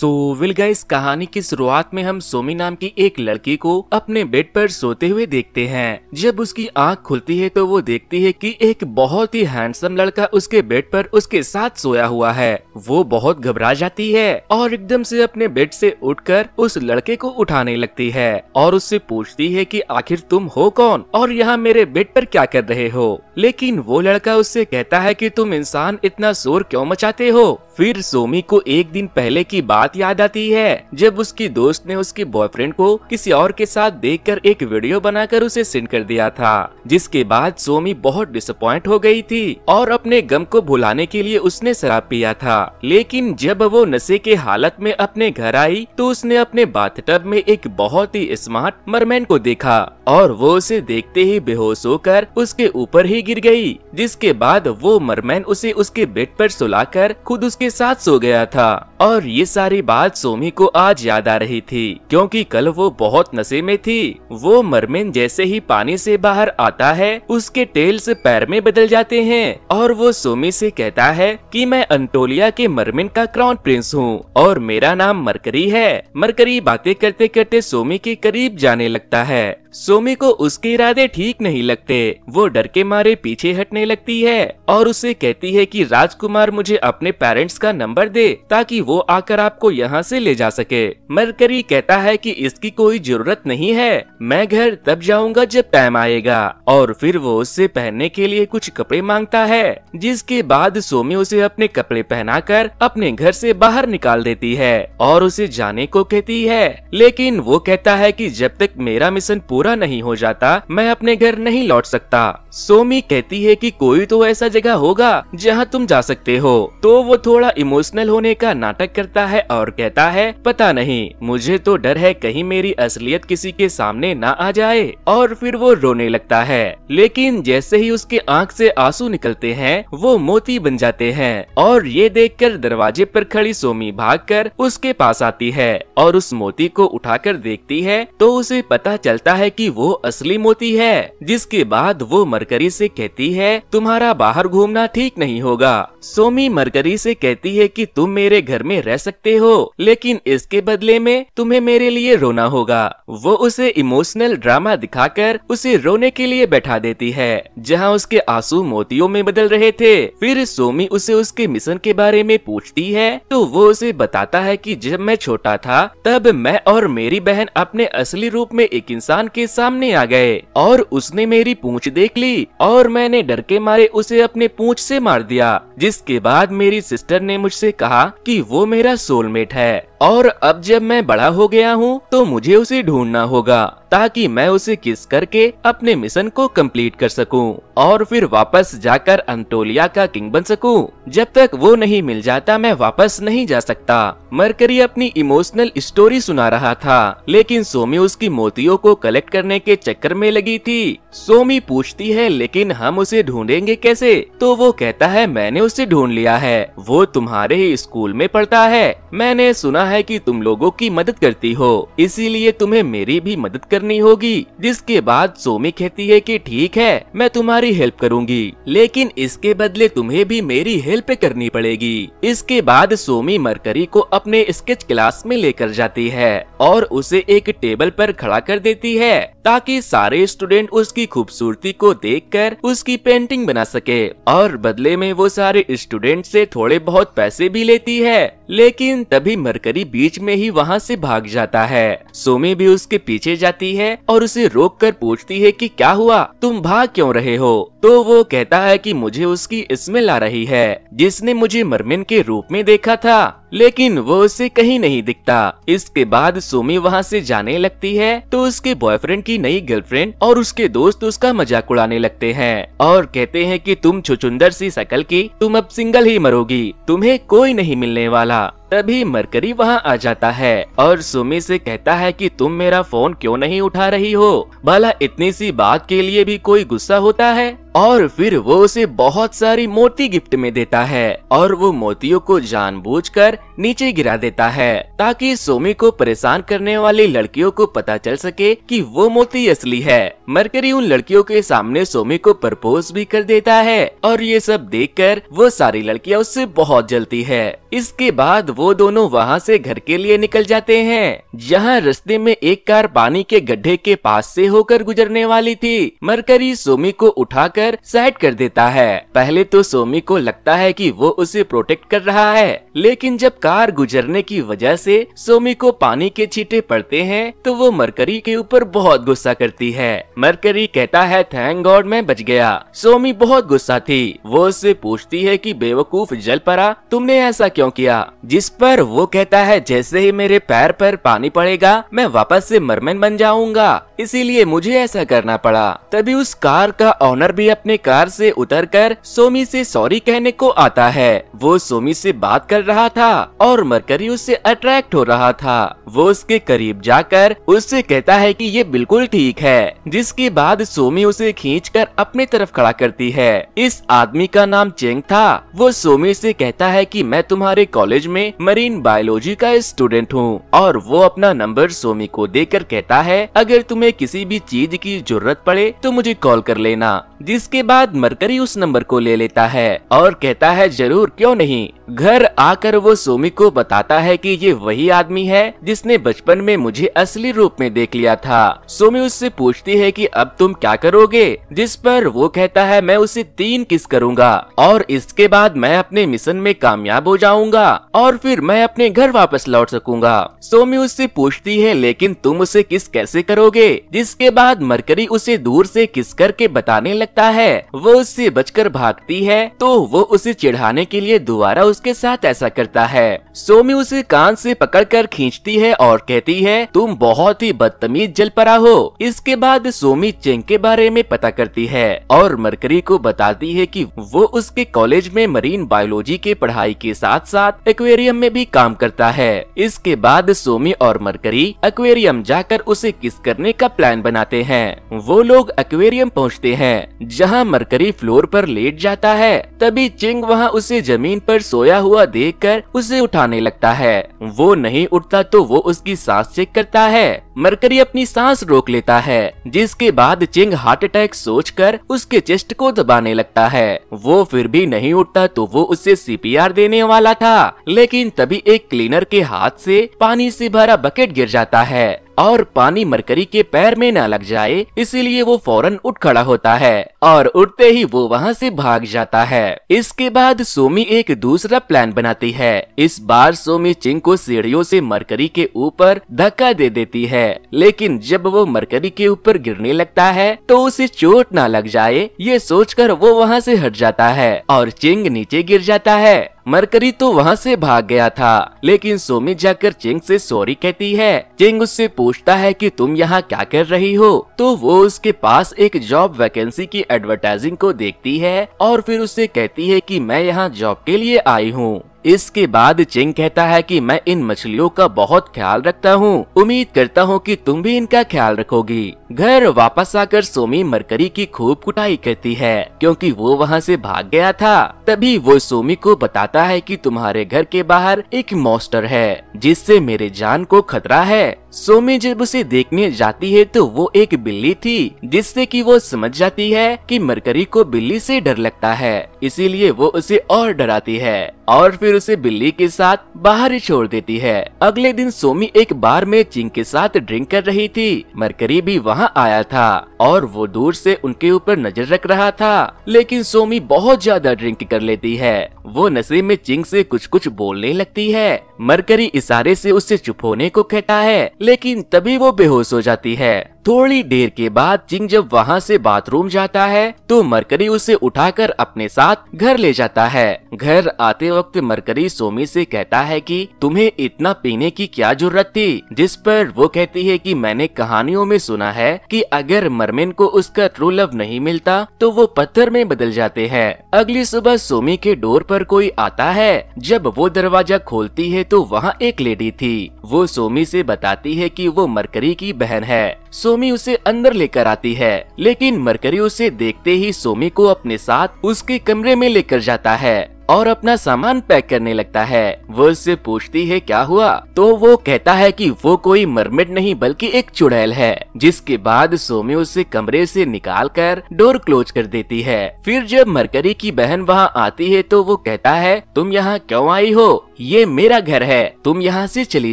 So will guys कहानी की शुरुआत में हम सोमी नाम की एक लड़की को अपने बेड पर सोते हुए देखते हैं जब उसकी आंख खुलती है तो वो देखती है कि एक बहुत ही हैंडसम लड़का उसके बेड पर उसके साथ सोया हुआ है वो बहुत घबरा जाती है और एकदम से अपने बेड से उठकर उस लड़के को उठाने लगती है और उससे पूछती है की आखिर तुम हो कौन और यहाँ मेरे बेड पर क्या कर रहे हो लेकिन वो लड़का उससे कहता है की तुम इंसान इतना शोर क्यों मचाते हो फिर सोमी को एक दिन पहले की बात बात याद आती है जब उसकी दोस्त ने उसके बॉयफ्रेंड को किसी और के साथ देखकर एक वीडियो बनाकर उसे सेंड कर दिया था जिसके बाद सोमी बहुत डिसअपॉइंट हो गई थी और अपने गम को भुलाने के लिए उसने शराब पिया था लेकिन जब वो नशे के हालत में अपने घर आई तो उसने अपने बाथटब में एक बहुत ही स्मार्ट मरमैन को देखा और वो उसे देखते ही बेहोश होकर उसके ऊपर ही गिर गई जिसके बाद वो मरमैन उसे उसके बेड पर सुलाकर खुद उसके साथ सो गया था और ये सारी सारी बात सोमी को आज याद आ रही थी क्योंकि कल वो बहुत नशे में थी वो मरमिन जैसे ही पानी से बाहर आता है उसके टेल्स पैर में बदल जाते हैं और वो सोमी से कहता है कि मैं अंटोलिया के मरमिन का क्राउन प्रिंस हूँ और मेरा नाम मरकरी है मरकरी बातें करते करते सोमी के करीब जाने लगता है सोमी को उसके इरादे ठीक नहीं लगते वो डर के मारे पीछे हटने लगती है और उसे कहती है कि राजकुमार मुझे अपने पेरेंट्स का नंबर दे ताकि वो आकर आपको यहाँ से ले जा सके मरकरी कहता है कि इसकी कोई जरूरत नहीं है मैं घर तब जाऊँगा जब टाइम आएगा और फिर वो उससे पहनने के लिए कुछ कपड़े मांगता है जिसके बाद सोमी उसे अपने कपड़े कर अपने घर ऐसी बाहर निकाल देती है और उसे जाने को कहती है लेकिन वो कहता है की जब तक मेरा मिशन पूरा पूरा नहीं हो जाता मैं अपने घर नहीं लौट सकता सोमी कहती है कि कोई तो ऐसा जगह होगा जहाँ तुम जा सकते हो तो वो थोड़ा इमोशनल होने का नाटक करता है और कहता है पता नहीं मुझे तो डर है कहीं मेरी असलियत किसी के सामने ना आ जाए और फिर वो रोने लगता है लेकिन जैसे ही उसके आंख से आंसू निकलते हैं वो मोती बन जाते हैं और ये कर दरवाजे पर खड़ी सोमी कर उसके पास आती है और उस मोती को उठाकर देखती है तो उसे पता चलता है है कि वो असली मोती है जिसके बाद वो मरकरी से कहती है तुम्हारा बाहर घूमना ठीक नहीं होगा सोमी मरकरी से कहती है कि तुम मेरे घर में रह सकते हो लेकिन इसके बदले में तुम्हें मेरे लिए रोना होगा वो उसे इमोशनल ड्रामा दिखाकर उसे रोने के लिए बैठा देती है जहाँ उसके आंसू मोतियों में बदल रहे थे फिर सोमी उसे उसके मिशन के बारे में पूछती है तो वो उसे बताता है की जब मैं छोटा था तब मैं और मेरी बहन अपने असली रूप में एक इंसान के सामने आ गए और उसने मेरी पूंछ देख ली और मैंने डर के मारे उसे अपने पूंछ से मार दिया जिसके बाद मेरी सिस्टर ने मुझसे कहा कि वो मेरा सोलमेट है और अब जब मैं बड़ा हो गया हूँ तो मुझे उसे ढूंढना होगा ताकि मैं उसे किस करके अपने मिशन को कंप्लीट कर सकूं और फिर वापस जाकर अंटोलिया का किंग बन सकूं। जब तक वो नहीं मिल जाता मैं वापस नहीं जा सकता मरकरी अपनी इमोशनल स्टोरी सुना रहा था लेकिन सोमी उसकी मोतियों को कलेक्ट करने के चक्कर में लगी थी सोमी पूछती है लेकिन हम उसे ढूंढेंगे कैसे तो वो कहता है मैंने उसे ढूंढ लिया है वो तुम्हारे ही स्कूल में पढ़ता है मैंने सुना है कि तुम लोगों की मदद करती हो इसीलिए तुम्हें मेरी भी मदद करनी होगी जिसके बाद सोमी कहती है कि ठीक है मैं तुम्हारी हेल्प करूंगी लेकिन इसके बदले तुम्हें भी मेरी हेल्प करनी पड़ेगी इसके बाद सोमी मरकरी को अपने स्केच क्लास में लेकर जाती है और उसे एक टेबल पर खड़ा कर देती है ताकि सारे स्टूडेंट उसकी खूबसूरती को देखकर उसकी पेंटिंग बना सके और बदले में वो सारे स्टूडेंट से थोड़े बहुत पैसे भी लेती है लेकिन तभी मरकरी बीच में ही वहाँ से भाग जाता है सोमी भी उसके पीछे जाती है और उसे रोक कर पूछती है कि क्या हुआ तुम भाग क्यों रहे हो तो वो कहता है कि मुझे उसकी स्मेल आ रही है जिसने मुझे मरमिन के रूप में देखा था लेकिन वो उसे कहीं नहीं दिखता इसके बाद सोमी वहाँ से जाने लगती है तो उसके बॉयफ्रेंड की नई गर्लफ्रेंड और उसके दोस्त उसका मजाक उड़ाने लगते हैं और कहते हैं कि तुम छुचुंदर सी शकल की तुम अब सिंगल ही मरोगी तुम्हें कोई नहीं मिलने वाला तभी मरकरी वहाँ आ जाता है और सुमी से कहता है कि तुम मेरा फोन क्यों नहीं उठा रही हो भला इतनी सी बात के लिए भी कोई गुस्सा होता है और फिर वो उसे बहुत सारी मोती गिफ्ट में देता है और वो मोतियों को जानबूझकर नीचे गिरा देता है ताकि सोमी को परेशान करने वाली लड़कियों को पता चल सके कि वो मोती असली है मरकरी उन लड़कियों के सामने सोमी को प्रपोज भी कर देता है और ये सब देखकर वो सारी लड़कियां उससे बहुत जलती है इसके बाद वो दोनों वहाँ से घर के लिए निकल जाते हैं जहाँ रस्ते में एक कार पानी के गड्ढे के पास से होकर गुजरने वाली थी मरकरी सोमी को उठाकर साइड कर देता है पहले तो सोमी को लगता है कि वो उसे प्रोटेक्ट कर रहा है लेकिन जब कार गुजरने की वजह से सोमी को पानी के छींटे पड़ते हैं तो वो मरकरी के ऊपर बहुत गुस्सा करती है मरकरी कहता है थैंक गॉड मैं बच गया सोमी बहुत गुस्सा थी वो उससे पूछती है कि बेवकूफ जल पड़ा तुमने ऐसा क्यों किया जिस पर वो कहता है जैसे ही मेरे पैर पर पानी पड़ेगा मैं वापस से मरमेन बन जाऊंगा इसीलिए मुझे ऐसा करना पड़ा तभी उस कार का ऑनर भी अपने कार से कर सोमी से सॉरी कहने को आता है वो सोमी से बात कर रहा था और मरकरी उससे अट्रैक्ट हो रहा था वो उसके करीब जाकर उससे कहता है कि ये बिल्कुल ठीक है जिस इसके बाद सोमी उसे खींचकर अपनी तरफ खड़ा करती है इस आदमी का नाम चेंग था वो सोमी से कहता है कि मैं तुम्हारे कॉलेज में मरीन बायोलॉजी का स्टूडेंट हूँ और वो अपना नंबर सोमी को देकर कहता है अगर तुम्हें किसी भी चीज की जरूरत पड़े तो मुझे कॉल कर लेना जिसके बाद मरकरी उस नंबर को ले लेता है और कहता है जरूर क्यों नहीं घर आकर वो सोमी को बताता है कि ये वही आदमी है जिसने बचपन में मुझे असली रूप में देख लिया था सोमी उससे पूछती है कि अब तुम क्या करोगे जिस पर वो कहता है मैं उसे तीन किस करूंगा और इसके बाद मैं अपने मिशन में कामयाब हो जाऊंगा और फिर मैं अपने घर वापस लौट सकूंगा सोमी उससे पूछती है लेकिन तुम उसे किस कैसे करोगे जिसके बाद मरकरी उसे दूर से किस करके बताने लग लगता है वो उससे बचकर भागती है तो वो उसे चिढ़ाने के लिए दोबारा उसके साथ ऐसा करता है सोमी उसे कान से पकड़कर खींचती है और कहती है तुम बहुत ही बदतमीज जलपरा हो इसके बाद सोमी चेंग के बारे में पता करती है और मरकरी को बताती है की वो उसके कॉलेज में मरीन बायोलॉजी के पढ़ाई के साथ साथ एक्वेरियम में भी काम करता है इसके बाद सोमी और मरकरी एक्वेरियम जाकर उसे किस करने का प्लान बनाते हैं वो लोग एक्वेरियम पहुंचते हैं जहां मरकरी फ्लोर पर लेट जाता है तभी चिंग वहां उसे जमीन पर सोया हुआ देखकर उसे उठाने लगता है वो नहीं उठता तो वो उसकी सांस चेक करता है मरकरी अपनी सांस रोक लेता है जिसके बाद चिंग हार्ट अटैक कर उसके चेस्ट को दबाने लगता है वो फिर भी नहीं उठता तो वो उसे सीपीआर देने वाला था लेकिन तभी एक क्लीनर के हाथ से पानी से भरा बकेट गिर जाता है और पानी मरकरी के पैर में न लग जाए इसीलिए वो फौरन उठ खड़ा होता है और उठते ही वो वहाँ से भाग जाता है इसके बाद सोमी एक दूसरा प्लान बनाती है इस बार सोमी चिंग को सीढ़ियों से मरकरी के ऊपर धक्का दे देती है लेकिन जब वो मरकरी के ऊपर गिरने लगता है तो उसे चोट ना लग जाए ये सोचकर वो वहाँ से हट जाता है और चिंग नीचे गिर जाता है मरकरी तो वहाँ से भाग गया था लेकिन सोमी जाकर चिंग से सॉरी कहती है चिंग उससे पूछता है कि तुम यहाँ क्या कर रही हो तो वो उसके पास एक जॉब वैकेंसी की एडवर्टाइजिंग को देखती है और फिर उससे कहती है कि मैं यहाँ जॉब के लिए आई हूँ इसके बाद चिंग कहता है कि मैं इन मछलियों का बहुत ख्याल रखता हूँ उम्मीद करता हूँ कि तुम भी इनका ख्याल रखोगी घर वापस आकर सोमी मरकरी की खूब कुटाई करती है क्योंकि वो वहाँ से भाग गया था तभी वो सोमी को बताता है कि तुम्हारे घर के बाहर एक मॉस्टर है जिससे मेरे जान को खतरा है सोमी जब उसे देखने जाती है तो वो एक बिल्ली थी जिससे कि वो समझ जाती है कि मरकरी को बिल्ली से डर लगता है इसीलिए वो उसे और डराती है और फिर उसे बिल्ली के साथ बाहर ही छोड़ देती है अगले दिन सोमी एक बार में चिंग के साथ ड्रिंक कर रही थी मरकरी भी वहाँ आया था और वो दूर से उनके ऊपर नजर रख रहा था लेकिन सोमी बहुत ज्यादा ड्रिंक कर लेती है वो नशे में चिंग से कुछ कुछ बोलने लगती है मरकरी इशारे से उससे चुप होने को कहता है लेकिन तभी वो बेहोश हो जाती है थोड़ी देर के बाद चिंग जब वहाँ से बाथरूम जाता है तो मरकरी उसे उठाकर अपने साथ घर ले जाता है घर आते वक्त मरकरी सोमी से कहता है कि तुम्हें इतना पीने की क्या जरूरत थी जिस पर वो कहती है कि मैंने कहानियों में सुना है कि अगर मरमेन को उसका ट्रू लव नहीं मिलता तो वो पत्थर में बदल जाते हैं अगली सुबह सोमी के डोर पर कोई आता है जब वो दरवाजा खोलती है तो वहाँ एक लेडी थी वो सोमी से बताती है कि वो मरकरी की बहन है सोमी उसे अंदर लेकर आती है लेकिन मरकरी उसे देखते ही सोमी को अपने साथ उसके कमरे में लेकर जाता है और अपना सामान पैक करने लगता है वो उससे पूछती है क्या हुआ तो वो कहता है कि वो कोई मरमेड नहीं बल्कि एक चुड़ैल है जिसके बाद सोमी उसे कमरे से निकाल कर डोर क्लोज कर देती है फिर जब मरकरी की बहन वहाँ आती है तो वो कहता है तुम यहाँ क्यों आई हो ये मेरा घर है तुम यहाँ से चली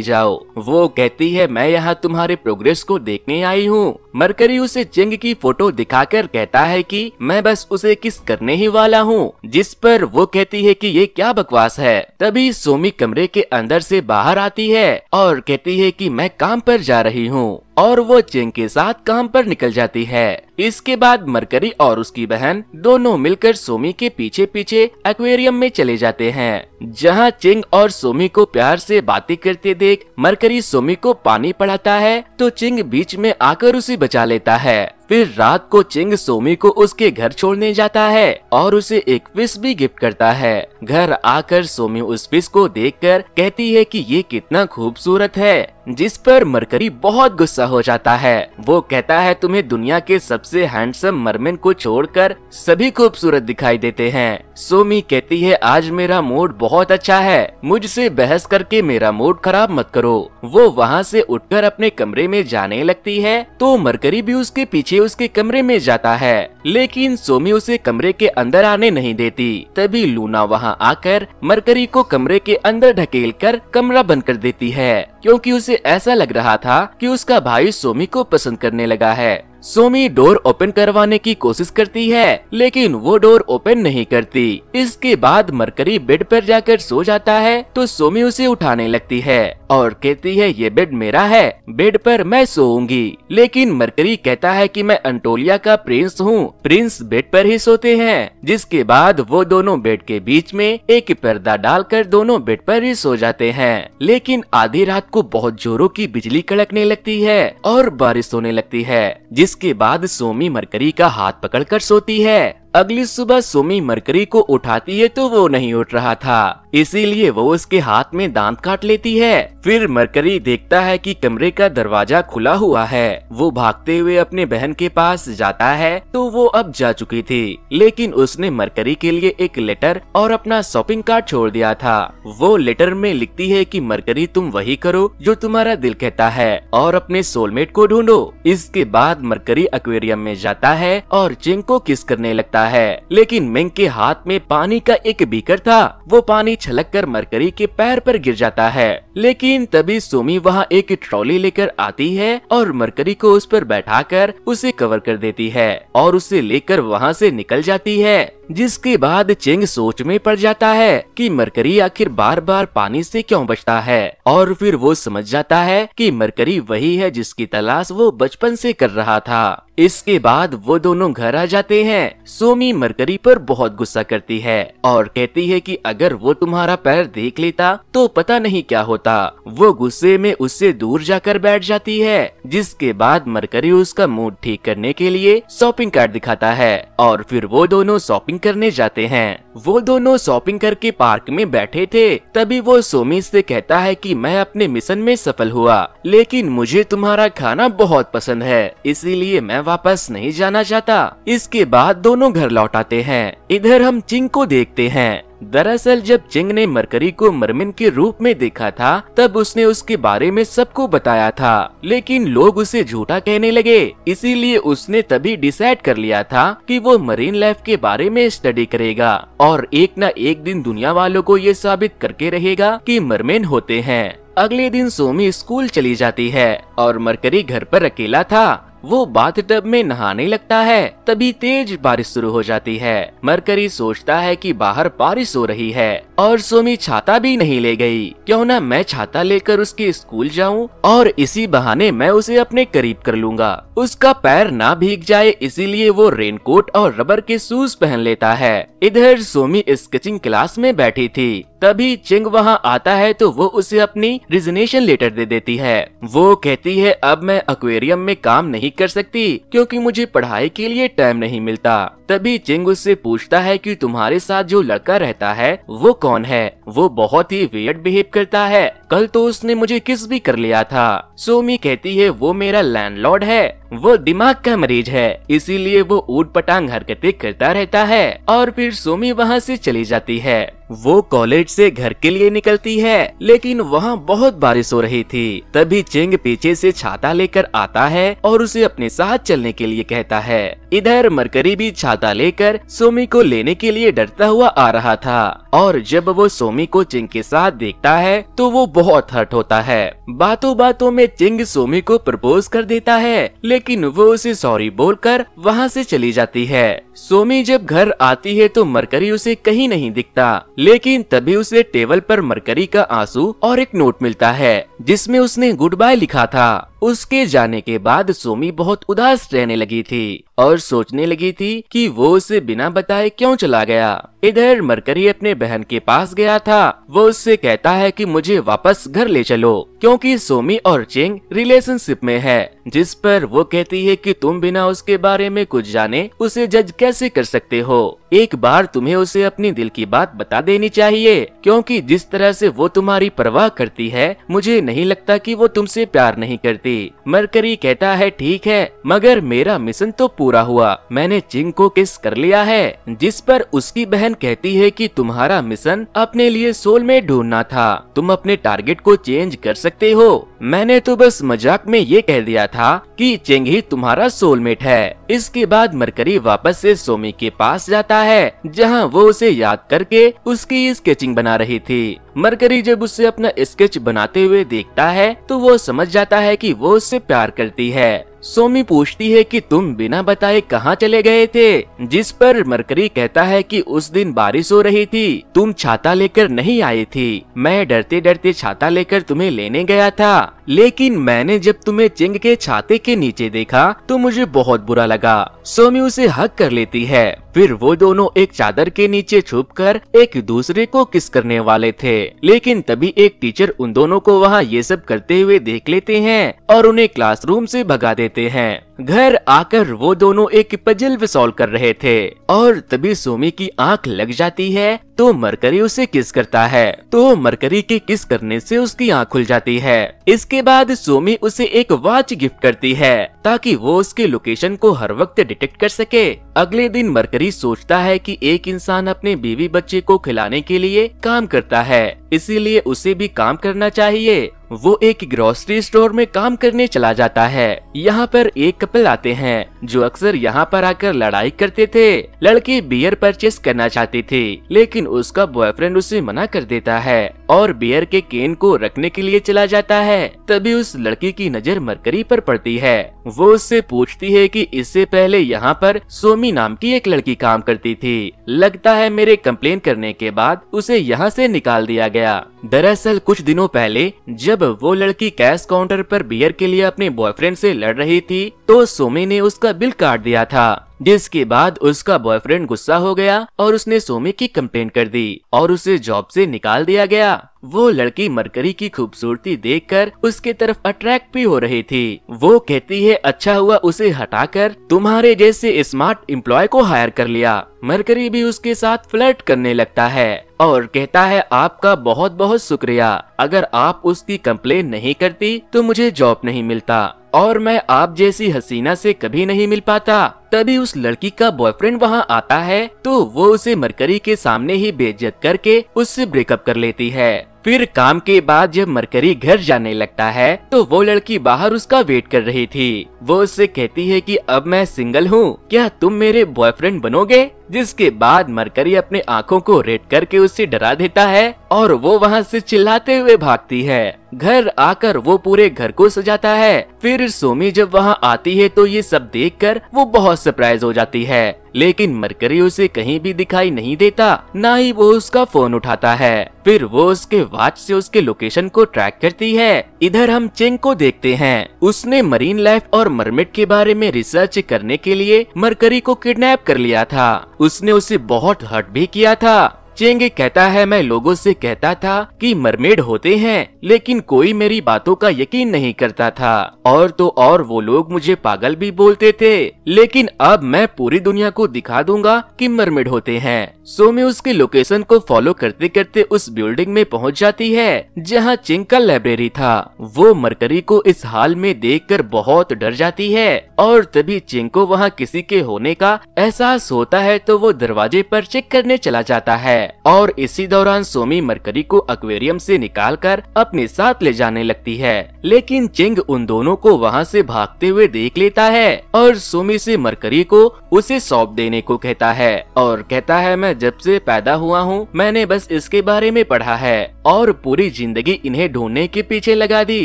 जाओ वो कहती है मैं यहाँ तुम्हारे प्रोग्रेस को देखने आई हूँ मरकरी उसे चिंग की फोटो दिखाकर कहता है कि मैं बस उसे किस करने ही वाला हूँ जिस पर वो कहती है है कि ये क्या बकवास है तभी सोमी कमरे के अंदर से बाहर आती है और कहती है कि मैं काम पर जा रही हूँ और वो चेंग के साथ काम पर निकल जाती है इसके बाद मरकरी और उसकी बहन दोनों मिलकर सोमी के पीछे पीछे एक्वेरियम में चले जाते हैं जहां चेंग और सोमी को प्यार से बातें करते देख मरकरी सोमी को पानी पड़ाता है तो चिंग बीच में आकर उसे बचा लेता है फिर रात को चिंग सोमी को उसके घर छोड़ने जाता है और उसे एक फिश भी गिफ्ट करता है घर आकर सोमी उस फिश को देखकर कहती है कि ये कितना खूबसूरत है जिस पर मरकरी बहुत गुस्सा हो जाता है वो कहता है तुम्हें दुनिया के सबसे हैंडसम मरमेन को छोड़कर सभी खूबसूरत दिखाई देते हैं सोमी कहती है आज मेरा मूड बहुत अच्छा है मुझसे बहस करके मेरा मूड खराब मत करो वो वहाँ से उठकर अपने कमरे में जाने लगती है तो मरकरी भी उसके पीछे उसके कमरे में जाता है लेकिन सोमी उसे कमरे के अंदर आने नहीं देती तभी लूना वहाँ आकर मरकरी को कमरे के अंदर ढकेल कर कमरा बंद कर देती है क्योंकि उसे ऐसा लग रहा था कि उसका भाई सोमी को पसंद करने लगा है सोमी डोर ओपन करवाने की कोशिश करती है लेकिन वो डोर ओपन नहीं करती इसके बाद मरकरी बेड पर जाकर सो जाता है तो सोमी उसे उठाने लगती है और कहती है ये बेड मेरा है बेड पर मैं सोऊंगी लेकिन मरकरी कहता है कि मैं अंटोलिया का प्रिंस हूँ प्रिंस बेड पर ही सोते हैं जिसके बाद वो दोनों बेड के बीच में एक पर्दा डालकर दोनों बेड पर ही सो जाते हैं लेकिन आधी रात को बहुत जोरों की बिजली कड़कने लगती है और बारिश होने लगती है जिस इसके बाद सोमी मरकरी का हाथ पकड़कर सोती है अगली सुबह सुमी मरकरी को उठाती है तो वो नहीं उठ रहा था इसीलिए वो उसके हाथ में दांत काट लेती है फिर मरकरी देखता है कि कमरे का दरवाजा खुला हुआ है वो भागते हुए अपने बहन के पास जाता है तो वो अब जा चुकी थी लेकिन उसने मरकरी के लिए एक लेटर और अपना शॉपिंग कार्ड छोड़ दिया था वो लेटर में लिखती है कि मरकरी तुम वही करो जो तुम्हारा दिल कहता है और अपने सोलमेट को ढूंढो इसके बाद मरकरी एक्वेरियम में जाता है और चिंग को किस करने लगता है लेकिन मिंग के हाथ में पानी का एक बीकर था वो पानी छलक कर मरकरी के पैर पर गिर जाता है लेकिन तभी सोमी वहाँ एक ट्रॉली लेकर आती है और मरकरी को उस पर बैठाकर उसे कवर कर देती है और उसे लेकर वहाँ से निकल जाती है जिसके बाद चेंग सोच में पड़ जाता है कि मरकरी आखिर बार बार पानी से क्यों बचता है और फिर वो समझ जाता है कि मरकरी वही है जिसकी तलाश वो बचपन से कर रहा था इसके बाद वो दोनों घर आ जाते हैं सोमी मरकरी पर बहुत गुस्सा करती है और कहती है कि अगर वो तुम्हारा पैर देख लेता तो पता नहीं क्या होता होता वो गुस्से में उससे दूर जाकर बैठ जाती है जिसके बाद मरकरी उसका मूड ठीक करने के लिए शॉपिंग कार्ड दिखाता है और फिर वो दोनों शॉपिंग करने जाते हैं वो दोनों शॉपिंग करके पार्क में बैठे थे तभी वो सोमी से कहता है कि मैं अपने मिशन में सफल हुआ लेकिन मुझे तुम्हारा खाना बहुत पसंद है इसीलिए मैं वापस नहीं जाना चाहता इसके बाद दोनों घर लौट आते हैं इधर हम चिंग को देखते हैं दरअसल जब चिंग ने मरकरी को मरमिन के रूप में देखा था तब उसने उसके बारे में सबको बताया था लेकिन लोग उसे झूठा कहने लगे इसीलिए उसने तभी डिसाइड कर लिया था कि वो मरीन लाइफ के बारे में स्टडी करेगा और एक न एक दिन दुनिया वालों को ये साबित करके रहेगा कि मरमेन होते हैं अगले दिन सोमी स्कूल चली जाती है और मरकरी घर पर अकेला था वो बाथ टब में नहाने लगता है तभी तेज बारिश शुरू हो जाती है मरकरी सोचता है कि बाहर बारिश हो रही है और सोमी छाता भी नहीं ले गई क्यों ना मैं छाता लेकर उसके स्कूल जाऊं और इसी बहाने मैं उसे अपने करीब कर लूंगा उसका पैर ना भीग जाए इसीलिए वो रेनकोट और रबर के शूज पहन लेता है इधर सोमी स्केचिंग क्लास में बैठी थी तभी चिंग वहाँ आता है तो वो उसे अपनी रिजनेशन लेटर दे देती है वो कहती है अब मैं अक्वेरियम में काम नहीं कर सकती क्योंकि मुझे पढ़ाई के लिए टाइम नहीं मिलता तभी चिंग उससे पूछता है कि तुम्हारे साथ जो लड़का रहता है वो कौन है वो बहुत ही वियर्ड बिहेव करता है कल तो उसने मुझे किस भी कर लिया था सोमी कहती है वो मेरा लैंडलॉर्ड है वो दिमाग का मरीज है इसीलिए वो ऊट पटांग हरकते करता रहता है और फिर सोमी वहाँ से चली जाती है वो कॉलेज से घर के लिए निकलती है लेकिन वहाँ बहुत बारिश हो रही थी तभी चेंग पीछे से छाता लेकर आता है और उसे अपने साथ चलने के लिए कहता है इधर मरकरी भी छाता लेकर सोमी को लेने के लिए डरता हुआ आ रहा था और जब वो सोमी को चिंग के साथ देखता है तो वो बहुत हर्ट होता है बातों बातों में चिंग सोमी को प्रपोज कर देता है लेकिन वो उसे सॉरी बोलकर वहाँ से चली जाती है सोमी जब घर आती है तो मरकरी उसे कहीं नहीं दिखता लेकिन तभी उसे टेबल पर मरकरी का आंसू और एक नोट मिलता है जिसमें उसने गुड बाय लिखा था उसके जाने के बाद सोमी बहुत उदास रहने लगी थी और सोचने लगी थी कि वो उसे बिना बताए क्यों चला गया इधर मरकरी अपने बहन के पास गया था वो उससे कहता है कि मुझे वापस घर ले चलो क्योंकि सोमी और चिंग रिलेशनशिप में है जिस पर वो कहती है कि तुम बिना उसके बारे में कुछ जाने उसे जज कैसे कर सकते हो एक बार तुम्हें उसे अपनी दिल की बात बता देनी चाहिए क्योंकि जिस तरह से वो तुम्हारी परवाह करती है मुझे नहीं लगता कि वो तुमसे प्यार नहीं करती मरकरी कहता है ठीक है मगर मेरा मिशन तो पूरा पूरा हुआ मैंने चिंग को किस कर लिया है जिस पर उसकी बहन कहती है कि तुम्हारा मिशन अपने लिए सोलमेट ढूंढना था तुम अपने टारगेट को चेंज कर सकते हो मैंने तो बस मजाक में ये कह दिया था कि चिंग ही तुम्हारा सोलमेट है इसके बाद मरकरी वापस से सोमी के पास जाता है जहां वो उसे याद करके उसकी स्केचिंग बना रही थी मरकरी जब उससे अपना स्केच बनाते हुए देखता है तो वो समझ जाता है कि वो उससे प्यार करती है सोमी पूछती है कि तुम बिना बताए कहाँ चले गए थे जिस पर मरकरी कहता है कि उस दिन बारिश हो रही थी तुम छाता लेकर नहीं आई थी मैं डरते डरते छाता लेकर तुम्हें लेने गया था लेकिन मैंने जब तुम्हें चिंग के छाते के नीचे देखा तो मुझे बहुत बुरा लगा सोमी उसे हक कर लेती है फिर वो दोनों एक चादर के नीचे छुप एक दूसरे को किस करने वाले थे लेकिन तभी एक टीचर उन दोनों को वहाँ ये सब करते हुए देख लेते हैं और उन्हें क्लासरूम से भगा देते हैं घर आकर वो दोनों एक पजल सॉल्व कर रहे थे और तभी सोमी की आंख लग जाती है तो मरकरी उसे किस करता है तो मरकरी के किस करने से उसकी आँख खुल जाती है इसके बाद सोमी उसे एक वॉच गिफ्ट करती है ताकि वो उसके लोकेशन को हर वक्त डिटेक्ट कर सके अगले दिन मरकरी सोचता है कि एक इंसान अपने बीवी बच्चे को खिलाने के लिए काम करता है इसीलिए उसे भी काम करना चाहिए वो एक ग्रोसरी स्टोर में काम करने चला जाता है यहाँ पर एक कपल आते हैं जो अक्सर यहाँ पर आकर लड़ाई करते थे लड़की बियर परचेस करना चाहती थी लेकिन उसका बॉयफ्रेंड उसे मना कर देता है और बियर के केन को रखने के लिए चला जाता है तभी उस लड़की की नजर मरकरी पर पड़ती है वो उससे पूछती है कि इससे पहले यहाँ पर सोमी नाम की एक लड़की काम करती थी लगता है मेरे कंप्लेन करने के बाद उसे यहाँ से निकाल दिया गया दरअसल कुछ दिनों पहले जब वो लड़की कैश काउंटर पर बियर के लिए अपने बॉयफ्रेंड से लड़ रही थी तो सोमी ने उसका बिल काट दिया था जिसके बाद उसका बॉयफ्रेंड गुस्सा हो गया और उसने सोमे की कंप्लेंट कर दी और उसे जॉब से निकाल दिया गया वो लड़की मरकरी की खूबसूरती देखकर उसके तरफ अट्रैक्ट भी हो रही थी वो कहती है अच्छा हुआ उसे हटाकर तुम्हारे जैसे स्मार्ट एम्प्लॉय को हायर कर लिया मरकरी भी उसके साथ फ्लर्ट करने लगता है और कहता है आपका बहुत बहुत शुक्रिया अगर आप उसकी कंप्लेन नहीं करती तो मुझे जॉब नहीं मिलता और मैं आप जैसी हसीना से कभी नहीं मिल पाता तभी उस लड़की का बॉयफ्रेंड वहाँ आता है तो वो उसे मरकरी के सामने ही बेइज्जत करके उससे ब्रेकअप कर लेती है फिर काम के बाद जब मरकरी घर जाने लगता है तो वो लड़की बाहर उसका वेट कर रही थी वो उससे कहती है कि अब मैं सिंगल हूँ क्या तुम मेरे बॉयफ्रेंड बनोगे जिसके बाद मरकरी अपने आँखों को रेड करके उससे डरा देता है और वो वहाँ से चिल्लाते हुए भागती है घर आकर वो पूरे घर को सजाता है फिर सोमी जब वहाँ आती है तो ये सब कर वो बहुत सरप्राइज हो जाती है लेकिन मरकरी उसे कहीं भी दिखाई नहीं देता ना ही वो उसका फोन उठाता है फिर वो उसके वॉच से उसके लोकेशन को ट्रैक करती है इधर हम चेंग को देखते हैं उसने मरीन लाइफ और मरमिट के बारे में रिसर्च करने के लिए मरकरी को किडनैप कर लिया था उसने उसे बहुत हर्ट भी किया था चेंग कहता है मैं लोगों से कहता था कि मरमेड होते हैं लेकिन कोई मेरी बातों का यकीन नहीं करता था और तो और वो लोग मुझे पागल भी बोलते थे लेकिन अब मैं पूरी दुनिया को दिखा दूंगा कि मरमेड होते हैं सोमे उसके लोकेशन को फॉलो करते करते उस बिल्डिंग में पहुंच जाती है जहां चिंग का लाइब्रेरी था वो मरकरी को इस हाल में कर बहुत डर जाती है और तभी चिंग को वहाँ किसी के होने का एहसास होता है तो वो दरवाजे पर चेक करने चला जाता है और इसी दौरान सोमी मरकरी को एक्वेरियम से निकालकर अपने साथ ले जाने लगती है लेकिन चिंग उन दोनों को वहाँ से भागते हुए देख लेता है और सोमी से मरकरी को उसे सौंप देने को कहता है और कहता है मैं जब से पैदा हुआ हूँ मैंने बस इसके बारे में पढ़ा है और पूरी जिंदगी इन्हें ढूंढने के पीछे लगा दी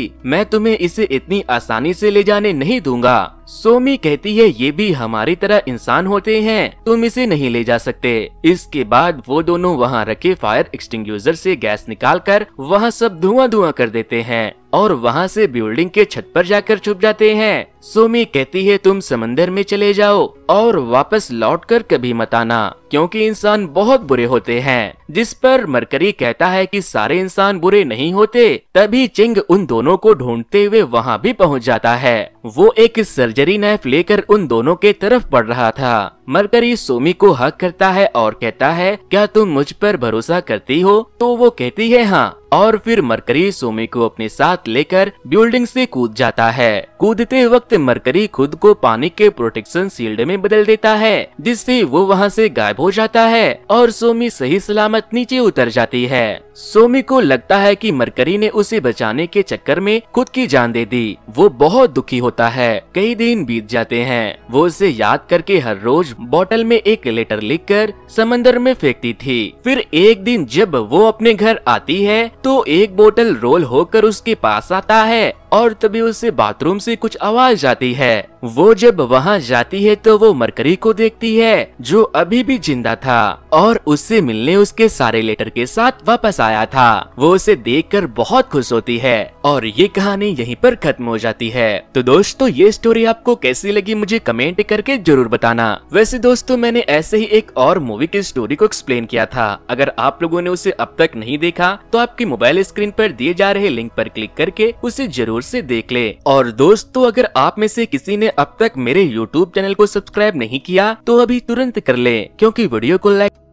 मैं तुम्हें इसे इतनी आसानी से ले जाने नहीं दूंगा सोमी कहती है ये भी हमारी तरह इंसान होते हैं तुम इसे नहीं ले जा सकते इसके बाद वो दोनों वहाँ रखे फायर एक्सटिंग से गैस निकाल कर वहाँ सब धुआं धुआं कर देते हैं और वहाँ से बिल्डिंग के छत पर जाकर छुप जाते हैं सोमी कहती है तुम समंदर में चले जाओ और वापस लौट कर कभी मत आना क्योंकि इंसान बहुत बुरे होते हैं जिस पर मरकरी कहता है कि सारे इंसान बुरे नहीं होते तभी चिंग उन दोनों को ढूंढते हुए वहाँ भी पहुँच जाता है वो एक सर्जरी नाइफ लेकर उन दोनों के तरफ बढ़ रहा था मरकरी सोमी को हक करता है और कहता है क्या तुम मुझ पर भरोसा करती हो तो वो कहती है हाँ और फिर मरकरी सोमी को अपने साथ लेकर बिल्डिंग से कूद जाता है कूदते वक्त मरकरी खुद को पानी के प्रोटेक्शन शील्ड में बदल देता है जिससे वो वहाँ से गायब हो जाता है और सोमी सही सलामत नीचे उतर जाती है सोमी को लगता है कि मरकरी ने उसे बचाने के चक्कर में खुद की जान दे दी वो बहुत दुखी होता है कई दिन बीत जाते हैं वो उसे याद करके हर रोज बोतल में एक लेटर लिखकर समंदर में फेंकती थी फिर एक दिन जब वो अपने घर आती है तो एक बोतल रोल होकर उसके पास आता है और तभी उसे बाथरूम से कुछ आवाज आती है वो जब वहाँ जाती है तो वो मरकरी को देखती है जो अभी भी जिंदा था और उससे मिलने उसके सारे लेटर के साथ वापस आया था वो उसे देखकर बहुत खुश होती है और ये कहानी यहीं पर खत्म हो जाती है तो दोस्तों ये स्टोरी आपको कैसी लगी मुझे कमेंट करके जरूर बताना वैसे दोस्तों मैंने ऐसे ही एक और मूवी की स्टोरी को एक्सप्लेन किया था अगर आप लोगों ने उसे अब तक नहीं देखा तो आपकी मोबाइल स्क्रीन पर दिए जा रहे लिंक पर क्लिक करके उसे जरूर गौर से देख ले और दोस्तों अगर आप में से किसी ने अब तक मेरे यूट्यूब चैनल को सब्सक्राइब नहीं किया तो अभी तुरंत कर ले क्योंकि वीडियो को लाइक